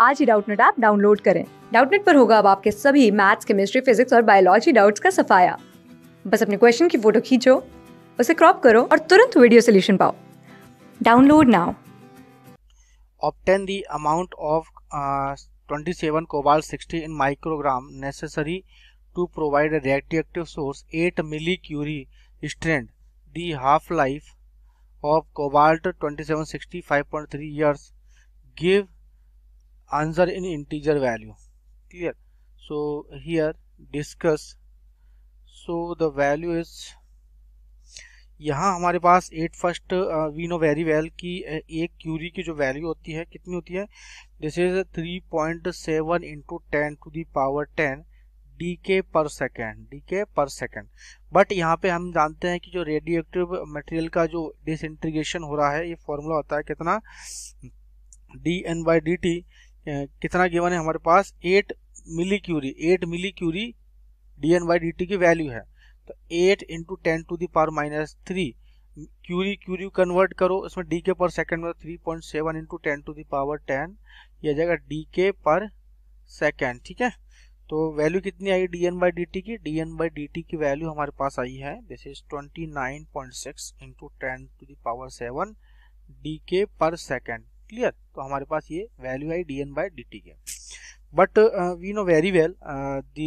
आज ही Doubtnut app download करें डाउटनेट पर होगा अब आपके सभी मैथ्स केमिस्ट्री फिजिक्स और बायोलॉजी डाउट्स का सफाया बस अपने क्वेश्चन की फोटो खींचो उसे क्रॉप करो और तुरंत वीडियो सोल्यूशन पाओ download now obtain the amount of 27 cobalt 60 in microgram necessary to provide a radioactive source 8 millicurie strength the half life of cobalt 2760 5.3 years give answer in integer value clear so here discuss so the value is यहाँ हमारे पास at first we know very well की एक Curie की जो value होती है कितनी होती है this is three point seven into ten to the power ten decay per second D decay per second but यहाँ पे हम जानते हैं कि जो रेडियो एक्टिव मटेरियल का जो डिसइंट्रीगेशन हो रहा है ये फॉर्मूला होता है कितना d N by d t कितना गिवन है हमारे पास eight millicurie eight millicurie d N by d t की वैल्यू है तो eight into ten to the power minus three curie curie convert करो इसमें डी के पर सेकेंड में three point seven into ten to the power ten यह जाएगा D decay per second ठीक है तो वैल्यू कितनी आई d N by d t की d N by d t की वैल्यू हमारे पास आई है this is twenty nine point six into ten to the power seven decay per second clear तो हमारे पास ये वैल्यू आई d N by d t के but we know very well the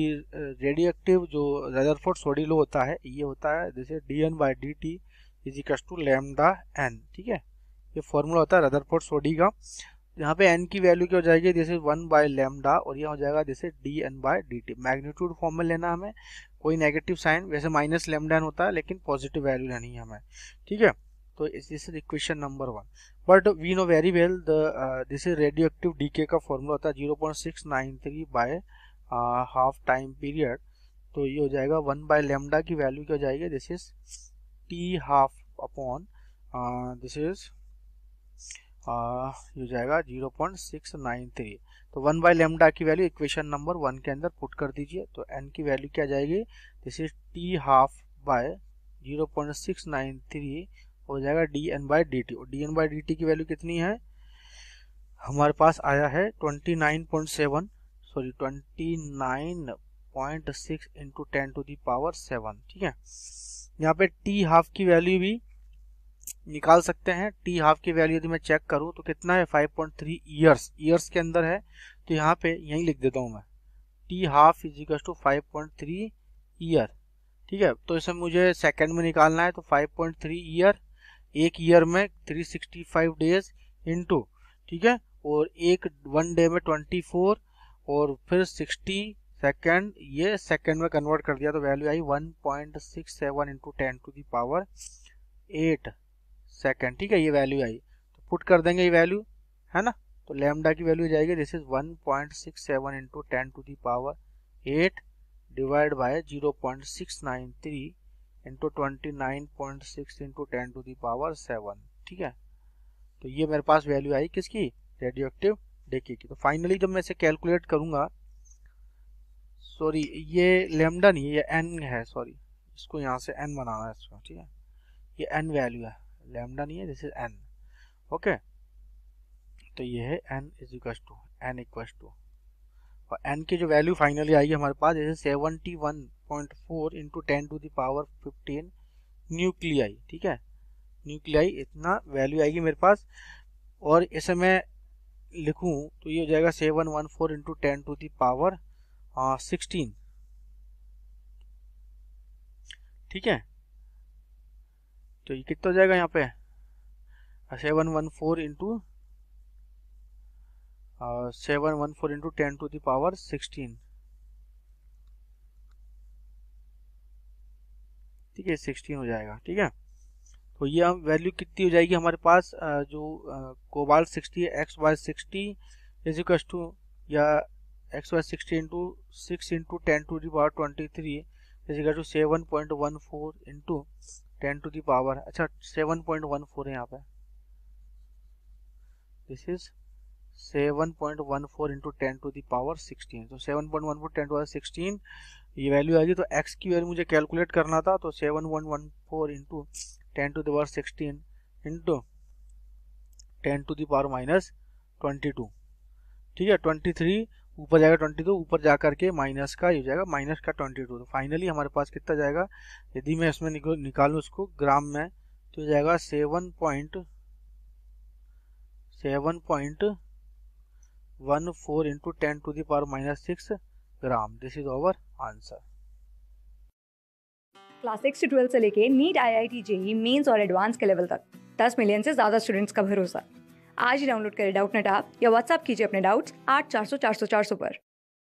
radioactive जो रेजरफोर्ड सोडी लो होता है ये होता है जैसे d N by d t is equals to lambda N ठीक है ये फॉर्मूला होता है रदरफोर्ड सोडी का यहाँ पे एन की वैल्यू क्या हो जाएगी जैसे वन बाय लेमडा और यह हो जाएगा जैसे d N by d t magnitude form में लेना हमें कोई नेगेटिव साइन वैसे माइनस लेमडा एन होता है लेकिन पॉजिटिव वैल्यू लेनी है हमें ठीक है तो this is equation number one but we know very well the this is radioactive decay का फॉर्मूला होता है zero point six nine three by half time period तो ये हो जाएगा वन बाय लेमडा की वैल्यू क्या हो जाएगी this is t half upon this is हो जाएगा zero point six nine three तो वन बाय लेमडा की वैल्यू इक्वेशन नंबर वन के अंदर पुट कर दीजिए तो एन की वैल्यू क्या जाएगी this is t half by zero point six nine three हो जाएगा d N by d t और d N by d t की वैल्यू कितनी है हमारे पास आया है twenty nine point seven sorry twenty nine point six into ten to seven ठीक है यहाँ पे टी हाफ की वैल्यू भी निकाल सकते हैं टी हाफ की वैल्यू यदि मैं चेक करूँ तो कितना है 5.3 पॉइंट थ्री ईयर्स ईयर्स के अंदर है तो यहाँ पे यहीं लिख देता हूँ मैं t half equal to five point three year ठीक है तो इसे मुझे सेकेंड में निकालना है तो 5.3 पॉइंट थ्री ईयर एक ईयर में 365 डेज इनटू ठीक है और एक वन डे में 24 और फिर 60 सेकेंड ये सेकेंड में कन्वर्ट कर दिया तो वैल्यू आई 1.67 point six seven into ten to the power eight second ठीक है ये वैल्यू आई तो पुट कर देंगे ये वैल्यू है ना तो लेमडा की वैल्यू जाएगी this is 1.67 point six seven into ten to the power eight divide by zero point six nine three into twenty nine point six into ten to the power seven ठीक है तो ये मेरे पास वैल्यू आई किसकी रेडियो एक्टिव डेके की तो finally जब मैं इसे कैलकुलेट करूंगा सॉरी ये लेमडा नहीं है ये एन है सॉरी इसको यहाँ से एन बनाना है इसको ठीक है ये एन वैल्यू है लेमडा नहीं है दिस इज एन ओके तो ये है N is equals to N equals to और एन की जो वैल्यू फाइनली आएगी हमारे पास जैसे seventy one point four into ten to the power fifteen nuclei ठीक है न्यूक्लियाई इतना वैल्यू आएगी मेरे पास और इसे मैं लिखूं तो ये हो जाएगा seven one four into ten to the power sixteen ठीक है तो ये कितना हो जाएगा यहाँ पे seven one four into seven one four into ten to the power sixteen ठीक है सिक्सटीन हो जाएगा ठीक है तो ये हम वैल्यू कितनी हो जाएगी हमारे पास जो cobalt sixty x y sixty is to या x y sixty into six into ten to the power twenty three is to seven point one four into ten to the power अच्छा सेवन पॉइंट वन फोर है यहाँ पे this is seven point one four into ten to the power sixteen तो seven point one four ten to sixteen ये value आ गई तो x की वैल्यू मुझे कैलकुलेट करना था तो seven point one four into ten to the power sixteen into ten to the power minus twenty two ठीक है ट्वेंटी थ्री ऊपर जाएगा ट्वेंटी टू ऊपर जा करके माइनस का ये हो जाएगा माइनस का ट्वेंटी टू तो फाइनली हमारे पास कितना जाएगा यदि मैं इसमें निकालूँ उसको ग्राम में तो जाएगा seven point seven point one four into ten to the power minus six gram this is our answer class six to twelfth से लेके NEET IIT JEE Mains और एडवांस के लेवल तक दस मिलियन से ज़्यादा स्टूडेंट्स का भरोसा आज ही डाउनलोड करें डाउट नेट आप या व्हाट्सअप कीजिए अपने डाउट्स आठ चार सौ चार सौ चार सौ पर